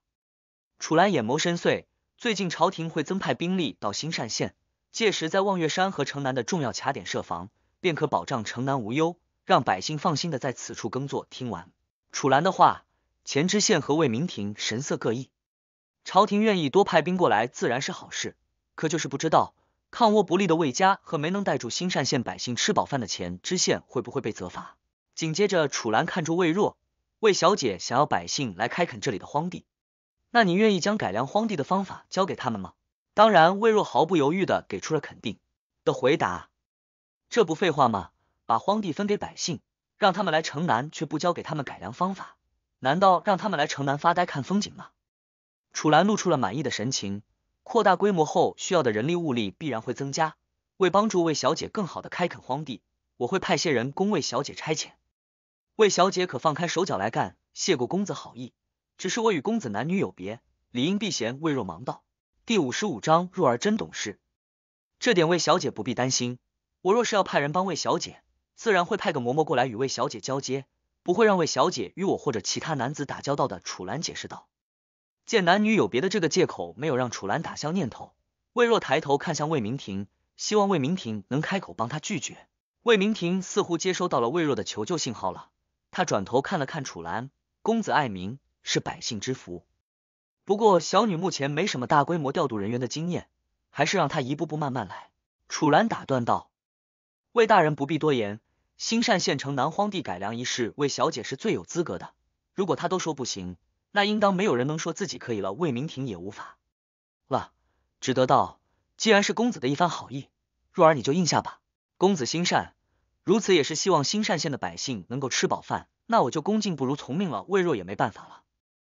楚兰眼眸深邃。最近朝廷会增派兵力到新善县，届时在望月山和城南的重要卡点设防，便可保障城南无忧，让百姓放心的在此处耕作。听完楚兰的话，前知县和魏明庭神色各异。朝廷愿意多派兵过来，自然是好事。可就是不知道抗倭不力的魏家和没能带住新善县百姓吃饱饭的钱知县会不会被责罚？紧接着，楚兰看住魏若魏小姐想要百姓来开垦这里的荒地，那你愿意将改良荒地的方法交给他们吗？当然，魏若毫不犹豫的给出了肯定的回答。这不废话吗？把荒地分给百姓，让他们来城南，却不教给他们改良方法，难道让他们来城南发呆看风景吗？楚兰露出了满意的神情。扩大规模后，需要的人力物力必然会增加。为帮助魏小姐更好的开垦荒地，我会派些人供魏小姐差遣。魏小姐可放开手脚来干。谢过公子好意，只是我与公子男女有别，理应避嫌。魏若忙道：“第五十五章若儿真懂事，这点魏小姐不必担心。我若是要派人帮魏小姐，自然会派个嬷嬷过来与魏小姐交接，不会让魏小姐与我或者其他男子打交道的。”楚兰解释道。见男女有别的这个借口没有让楚兰打消念头，魏若抬头看向魏明婷，希望魏明婷能开口帮他拒绝。魏明婷似乎接收到了魏若的求救信号了，他转头看了看楚兰，公子爱民是百姓之福。不过小女目前没什么大规模调度人员的经验，还是让他一步步慢慢来。楚兰打断道：“魏大人不必多言，兴善县城南荒地改良一事，魏小姐是最有资格的。如果她都说不行。”那应当没有人能说自己可以了，魏明婷也无法了，只得道：“既然是公子的一番好意，若儿你就应下吧。公子心善，如此也是希望新善县的百姓能够吃饱饭。那我就恭敬不如从命了。”魏若也没办法了。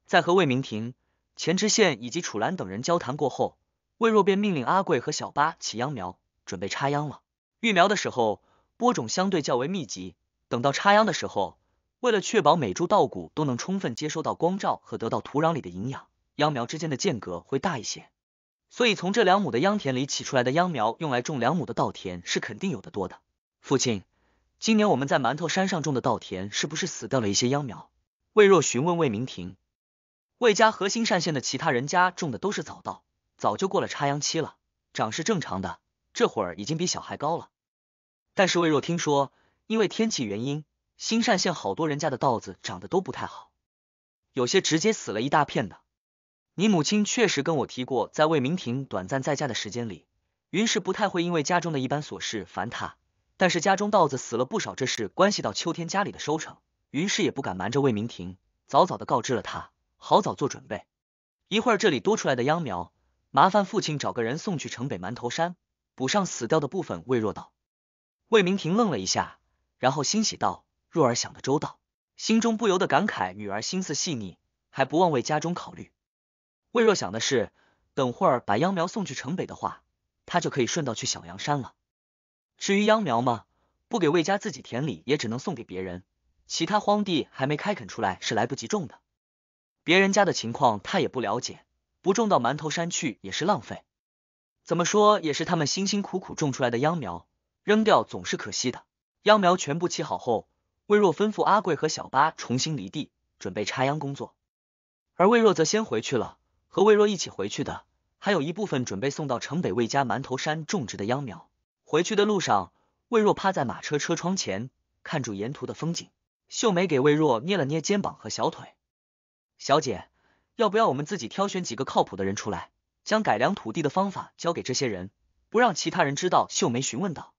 在和魏明婷、钱知县以及楚兰等人交谈过后，魏若便命令阿贵和小八起秧苗，准备插秧了。育苗的时候，播种相对较为密集，等到插秧的时候。为了确保每株稻谷都能充分接收到光照和得到土壤里的营养，秧苗之间的间隔会大一些。所以从这两亩的秧田里起出来的秧苗，用来种两亩的稻田是肯定有的多的。父亲，今年我们在馒头山上种的稻田是不是死掉了一些秧苗？魏若询问魏明婷。魏家核心善县的其他人家种的都是早稻，早就过了插秧期了，长是正常的，这会儿已经比小孩高了。但是魏若听说，因为天气原因。新善县好多人家的稻子长得都不太好，有些直接死了一大片的。你母亲确实跟我提过，在魏明亭短暂在家的时间里，云氏不太会因为家中的一般琐事烦他，但是家中稻子死了不少，这事关系到秋天家里的收成，云氏也不敢瞒着魏明亭，早早的告知了他，好早做准备。一会儿这里多出来的秧苗，麻烦父亲找个人送去城北馒头山，补上死掉的部分。魏若道，魏明亭愣了一下，然后欣喜道。若儿想得周到，心中不由得感慨：女儿心思细腻，还不忘为家中考虑。魏若想的是，等会儿把秧苗送去城北的话，他就可以顺道去小阳山了。至于秧苗嘛，不给魏家自己田里，也只能送给别人。其他荒地还没开垦出来，是来不及种的。别人家的情况他也不了解，不种到馒头山去也是浪费。怎么说也是他们辛辛苦苦种出来的秧苗，扔掉总是可惜的。秧苗全部起好后。魏若吩咐阿贵和小八重新犁地，准备插秧工作。而魏若则先回去了。和魏若一起回去的，还有一部分准备送到城北魏家馒头山种植的秧苗。回去的路上，魏若趴在马车车窗前，看住沿途的风景。秀梅给魏若捏了捏肩膀和小腿。小姐，要不要我们自己挑选几个靠谱的人出来，将改良土地的方法交给这些人，不让其他人知道？秀梅询问道。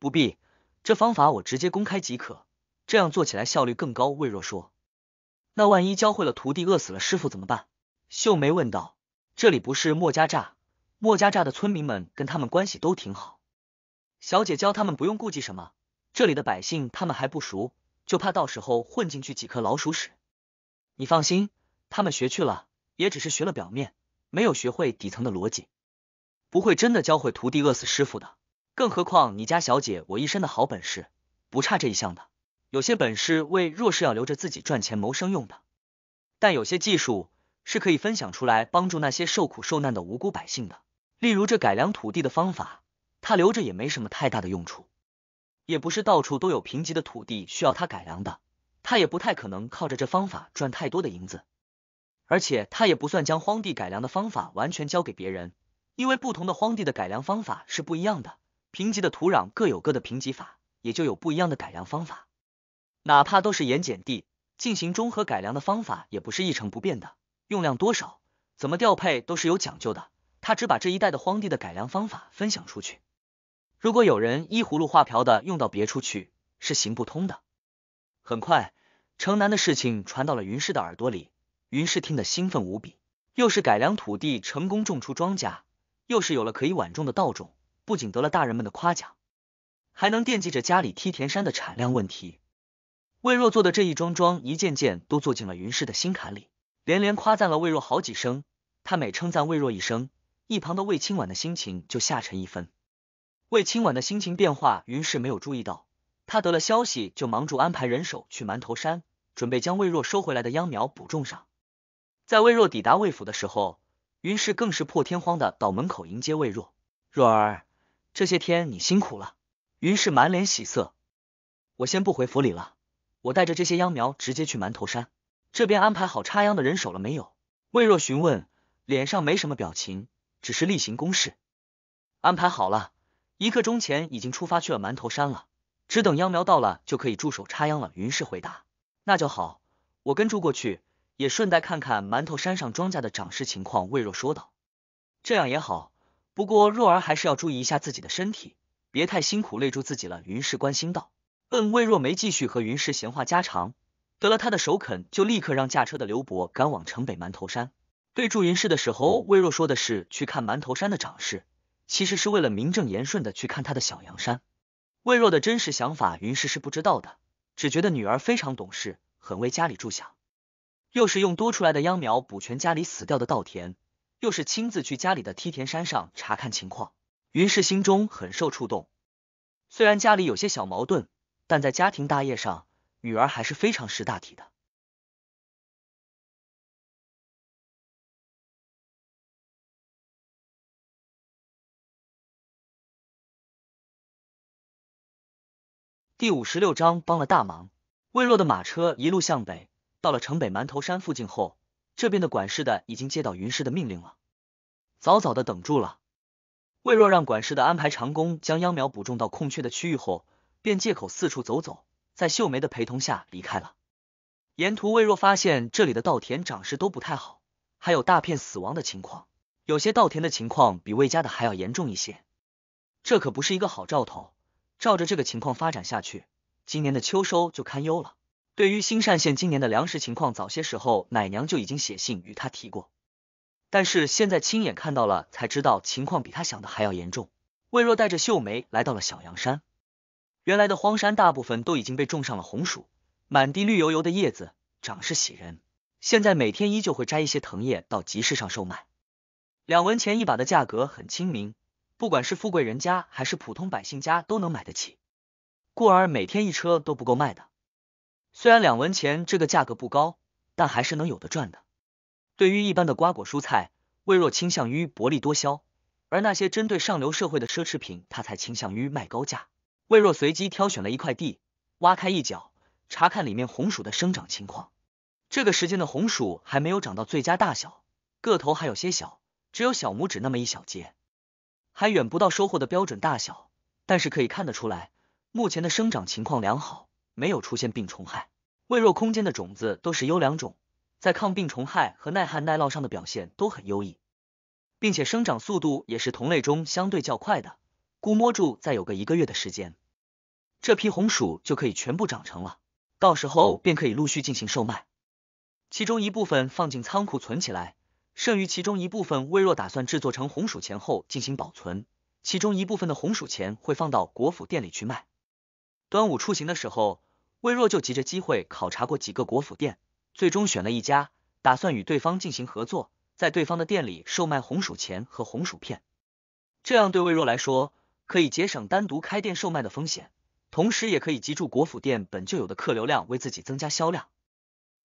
不必，这方法我直接公开即可。这样做起来效率更高，魏若说。那万一教会了徒弟饿死了师傅怎么办？秀梅问道。这里不是莫家寨，莫家寨的村民们跟他们关系都挺好。小姐教他们不用顾忌什么，这里的百姓他们还不熟，就怕到时候混进去几颗老鼠屎。你放心，他们学去了也只是学了表面，没有学会底层的逻辑，不会真的教会徒弟饿死师傅的。更何况你家小姐我一身的好本事，不差这一项的。有些本事为弱势要留着自己赚钱谋生用的，但有些技术是可以分享出来帮助那些受苦受难的无辜百姓的。例如这改良土地的方法，他留着也没什么太大的用处，也不是到处都有贫瘠的土地需要他改良的，他也不太可能靠着这方法赚太多的银子。而且他也不算将荒地改良的方法完全交给别人，因为不同的荒地的改良方法是不一样的，贫瘠的土壤各有各的贫瘠法，也就有不一样的改良方法。哪怕都是盐碱地，进行中和改良的方法也不是一成不变的，用量多少、怎么调配都是有讲究的。他只把这一带的荒地的改良方法分享出去，如果有人依葫芦画瓢的用到别处去，是行不通的。很快，城南的事情传到了云氏的耳朵里，云氏听得兴奋无比，又是改良土地成功种出庄稼，又是有了可以晚种的稻种，不仅得了大人们的夸奖，还能惦记着家里梯田山的产量问题。魏若做的这一桩桩、一件件，都做进了云氏的心坎里，连连夸赞了魏若好几声。他每称赞魏若一声，一旁的魏清婉的心情就下沉一分。魏清婉的心情变化，云氏没有注意到。他得了消息，就忙住安排人手去馒头山，准备将魏若收回来的秧苗补种上。在魏若抵达魏府的时候，云氏更是破天荒的到门口迎接魏若。若儿，这些天你辛苦了。云氏满脸喜色。我先不回府里了。我带着这些秧苗直接去馒头山，这边安排好插秧的人手了没有？魏若询问，脸上没什么表情，只是例行公事。安排好了，一刻钟前已经出发去了馒头山了，只等秧苗到了就可以驻守插秧了。云氏回答。那就好，我跟住过去，也顺带看看馒头山上庄稼的长势情况。魏若说道。这样也好，不过若儿还是要注意一下自己的身体，别太辛苦累住自己了。云氏关心道。问魏若没继续和云氏闲话家常，得了他的首肯，就立刻让驾车的刘伯赶往城北馒头山。对住云氏的时候，魏若说的是去看馒头山的长势，其实是为了名正言顺的去看他的小阳山。魏若的真实想法，云氏是不知道的，只觉得女儿非常懂事，很为家里着想。又是用多出来的秧苗补全家里死掉的稻田，又是亲自去家里的梯田山上查看情况。云氏心中很受触动，虽然家里有些小矛盾。但在家庭大业上，女儿还是非常识大体的。第五十六章帮了大忙。魏若的马车一路向北，到了城北馒头山附近后，这边的管事的已经接到云氏的命令了，早早的等住了。魏若让管事的安排长工将秧苗补种到空缺的区域后。便借口四处走走，在秀梅的陪同下离开了。沿途魏若发现这里的稻田长势都不太好，还有大片死亡的情况，有些稻田的情况比魏家的还要严重一些。这可不是一个好兆头，照着这个情况发展下去，今年的秋收就堪忧了。对于新善县今年的粮食情况，早些时候奶娘就已经写信与他提过，但是现在亲眼看到了，才知道情况比他想的还要严重。魏若带着秀梅来到了小阳山。原来的荒山大部分都已经被种上了红薯，满地绿油油的叶子，长势喜人。现在每天依旧会摘一些藤叶到集市上售卖，两文钱一把的价格很亲民，不管是富贵人家还是普通百姓家都能买得起，故而每天一车都不够卖的。虽然两文钱这个价格不高，但还是能有的赚的。对于一般的瓜果蔬菜，魏若倾向于薄利多销，而那些针对上流社会的奢侈品，他才倾向于卖高价。魏若随机挑选了一块地，挖开一角，查看里面红薯的生长情况。这个时间的红薯还没有长到最佳大小，个头还有些小，只有小拇指那么一小节，还远不到收获的标准大小。但是可以看得出来，目前的生长情况良好，没有出现病虫害。魏若空间的种子都是优良种，在抗病虫害和耐旱耐涝上的表现都很优异，并且生长速度也是同类中相对较快的。估摸住再有个一个月的时间。这批红薯就可以全部长成了，到时候便可以陆续进行售卖。其中一部分放进仓库存起来，剩余其中一部分魏若打算制作成红薯钱后进行保存。其中一部分的红薯钱会放到国府店里去卖。端午出行的时候，魏若就急着机会考察过几个国府店，最终选了一家，打算与对方进行合作，在对方的店里售卖红薯钱和红薯片。这样对魏若来说，可以节省单独开店售卖的风险。同时，也可以积住国府店本就有的客流量，为自己增加销量。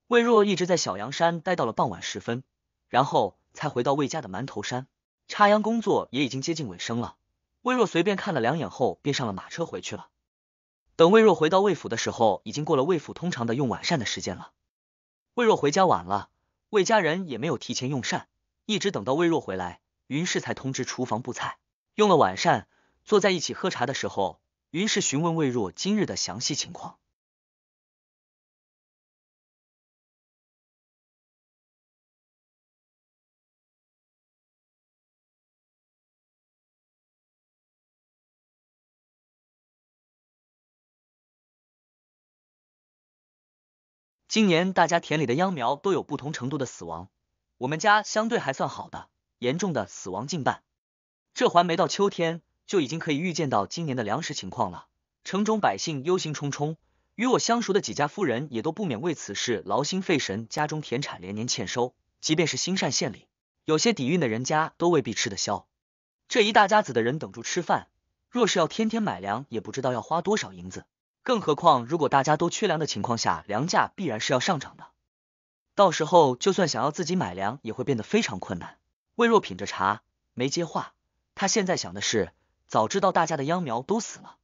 魏若一直在小阳山待到了傍晚时分，然后才回到魏家的馒头山。插秧工作也已经接近尾声了。魏若随便看了两眼后，便上了马车回去了。等魏若回到魏府的时候，已经过了魏府通常的用晚膳的时间了。魏若回家晚了，魏家人也没有提前用膳，一直等到魏若回来，云氏才通知厨房布菜。用了晚膳，坐在一起喝茶的时候。于是询问魏若今日的详细情况。今年大家田里的秧苗都有不同程度的死亡，我们家相对还算好的，严重的死亡近半，这还没到秋天。就已经可以预见到今年的粮食情况了。城中百姓忧心忡忡，与我相熟的几家夫人也都不免为此事劳心费神。家中田产连年欠收，即便是兴善县里有些底蕴的人家，都未必吃得消。这一大家子的人等住吃饭，若是要天天买粮，也不知道要花多少银子。更何况，如果大家都缺粮的情况下，粮价必然是要上涨的。到时候，就算想要自己买粮，也会变得非常困难。魏若品着茶，没接话。他现在想的是。早知道大家的秧苗都死了，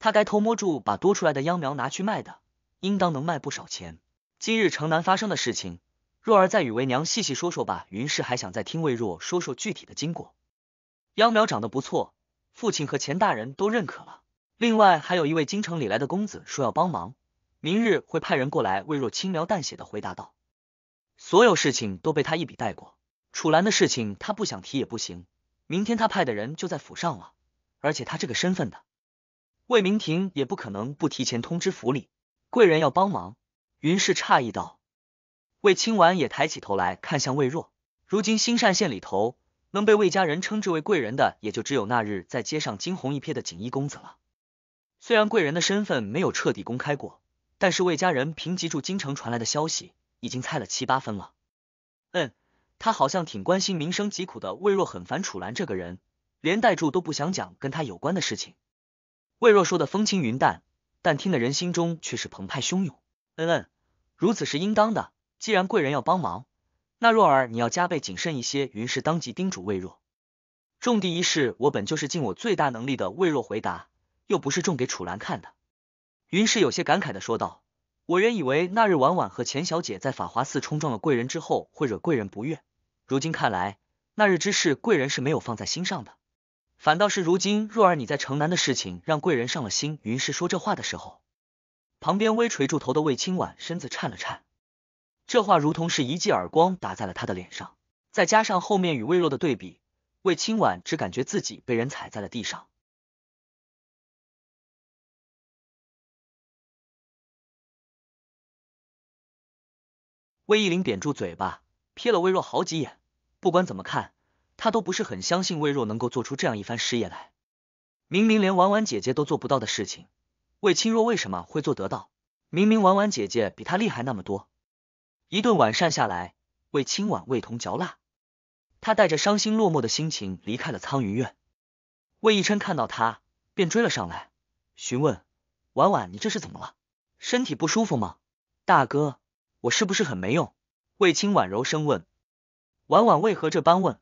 他该偷摸住把多出来的秧苗拿去卖的，应当能卖不少钱。今日城南发生的事情，若儿再与为娘细细说说吧。云氏还想再听魏若说说具体的经过。秧苗长得不错，父亲和钱大人都认可了。另外还有一位京城里来的公子说要帮忙，明日会派人过来。魏若轻描淡写的回答道：“所有事情都被他一笔带过。楚兰的事情他不想提也不行，明天他派的人就在府上了。”而且他这个身份的魏明婷也不可能不提前通知府里贵人要帮忙。云氏诧异道，魏清婉也抬起头来看向魏若。如今新善县里头能被魏家人称之为贵人的，也就只有那日在街上惊鸿一瞥的锦衣公子了。虽然贵人的身份没有彻底公开过，但是魏家人凭及住京城传来的消息，已经猜了七八分了。嗯，他好像挺关心民生疾苦的。魏若很烦楚兰这个人。连带住都不想讲跟他有关的事情，魏若说的风轻云淡，但听得人心中却是澎湃汹涌。嗯嗯，如此是应当的。既然贵人要帮忙，那若儿你要加倍谨慎一些。云氏当即叮嘱魏若，种地一事我本就是尽我最大能力的。魏若回答，又不是种给楚兰看的。云氏有些感慨的说道：“我原以为那日晚晚和钱小姐在法华寺冲撞了贵人之后会惹贵人不悦，如今看来，那日之事贵人是没有放在心上的。”反倒是如今若儿你在城南的事情，让贵人上了心。云氏说这话的时候，旁边微垂住头的魏清婉身子颤了颤，这话如同是一记耳光打在了他的脸上。再加上后面与魏若的对比，魏清婉只感觉自己被人踩在了地上。魏一林扁住嘴巴，瞥了魏若好几眼。不管怎么看。他都不是很相信魏若能够做出这样一番事业来，明明连婉婉姐姐都做不到的事情，魏清若为什么会做得到？明明婉婉姐姐比她厉害那么多。一顿晚膳下来，魏清婉味同嚼蜡，他带着伤心落寞的心情离开了苍云院。魏一琛看到他，便追了上来，询问：“婉婉，你这是怎么了？身体不舒服吗？”“大哥，我是不是很没用？”魏清婉柔声问。婉婉为何这般问？